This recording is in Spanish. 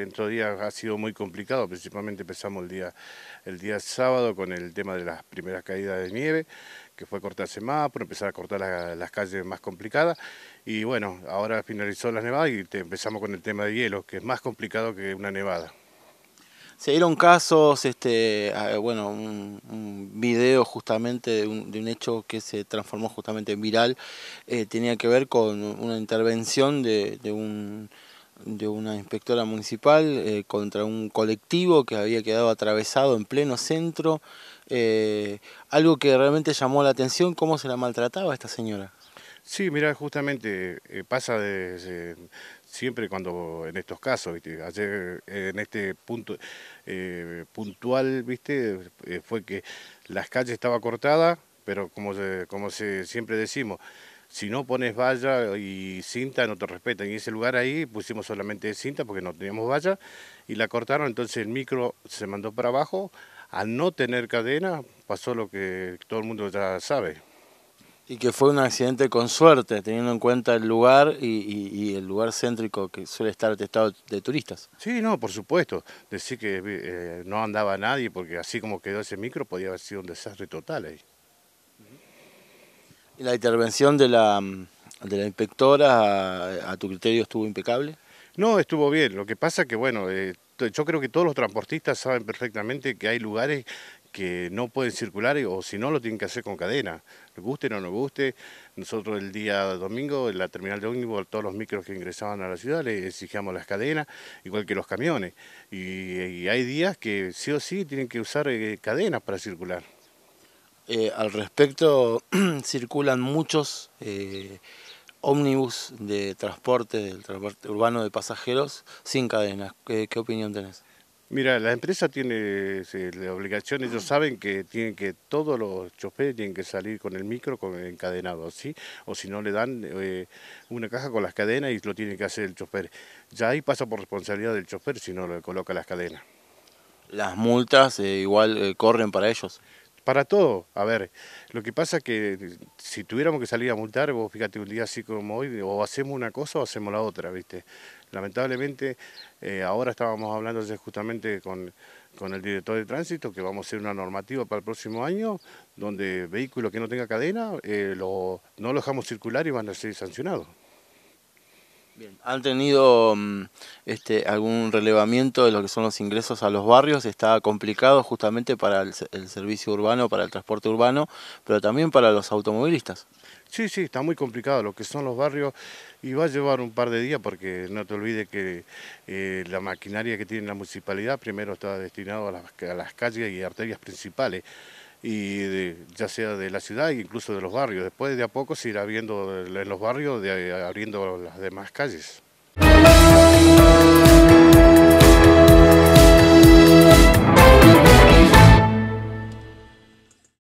Dentro de días ha sido muy complicado, principalmente empezamos el día, el día sábado con el tema de las primeras caídas de nieve, que fue cortarse más, por empezar a cortar las calles más complicadas. Y bueno, ahora finalizó la nevada y empezamos con el tema de hielo, que es más complicado que una nevada. Se dieron casos, este, bueno, un, video justamente de un, hecho que se transformó justamente en viral, eh, tenía que ver con una intervención de un de una inspectora municipal eh, contra un colectivo que había quedado atravesado en pleno centro. Eh, algo que realmente llamó la atención, cómo se la maltrataba esta señora. Sí, mira, justamente eh, pasa siempre cuando en estos casos, ayer en este punto puntual, viste, fue que las calles estaba cortadas, pero como, como se, siempre decimos, si no pones valla y cinta no te respetan. Y en ese lugar ahí pusimos solamente cinta porque no teníamos valla y la cortaron, entonces el micro se mandó para abajo. Al no tener cadena pasó lo que todo el mundo ya sabe. Y que fue un accidente con suerte, teniendo en cuenta el lugar y, el lugar céntrico que suele estar atestado de turistas. Sí, no, por supuesto. Decir que eh, no andaba nadie, porque así como quedó ese micro, podía haber sido un desastre total ahí. ¿La intervención de la, mm, de la inspectora a, tu criterio estuvo impecable? No, estuvo bien. Lo que pasa que, bueno, eh, yo creo que todos los transportistas saben perfectamente que hay lugares que no pueden circular o si no lo tienen que hacer con cadena, nos guste o no nos guste. Nosotros el día domingo en la terminal de ómnibus todos los micros que ingresaban a la ciudad les exigíamos las cadenas, igual que los camiones. Y, hay días que sí o sí tienen que usar eh, cadenas para circular. Eh, al respecto, circulan muchos eh, ómnibus de transporte, del transporte urbano de pasajeros sin cadenas. ¿Qué, opinión tenés? Mira, la empresa tiene la obligación, ellos saben que tienen que todos los choferes tienen que salir con el micro con encadenado, ¿sí? O si no le dan eh, una caja con las cadenas y lo tiene que hacer el chofer. Ya ahí pasa por responsabilidad del chofer si no le coloca las cadenas. Las multas igual corren para ellos para todo. A ver, lo que pasa es que eh, si tuviéramos que salir a multar, vos fíjate un día así como hoy, o hacemos una cosa o hacemos la otra, ¿viste? Lamentablemente, eh, ahora estábamos hablando justamente con, con el director de tránsito que vamos a hacer una normativa para el próximo año donde vehículos que no tenga cadena eh, lo, no lo dejamos circular y van a ser sancionados. ¿Han tenido mm, este, algún relevamiento de lo que son los ingresos a los barrios? Está complicado justamente para el, servicio urbano, para el transporte urbano, pero también para los automovilistas. Sí, sí, está muy complicado lo que son los barrios y va a llevar un par de días porque no te olvides que eh, la maquinaria que tiene la municipalidad primero está destinada a las calles y arterias principales y ya sea de la ciudad e incluso de los barrios. Después de a poco se irá viendo eh, en los barrios, de, eh, abriendo las demás calles.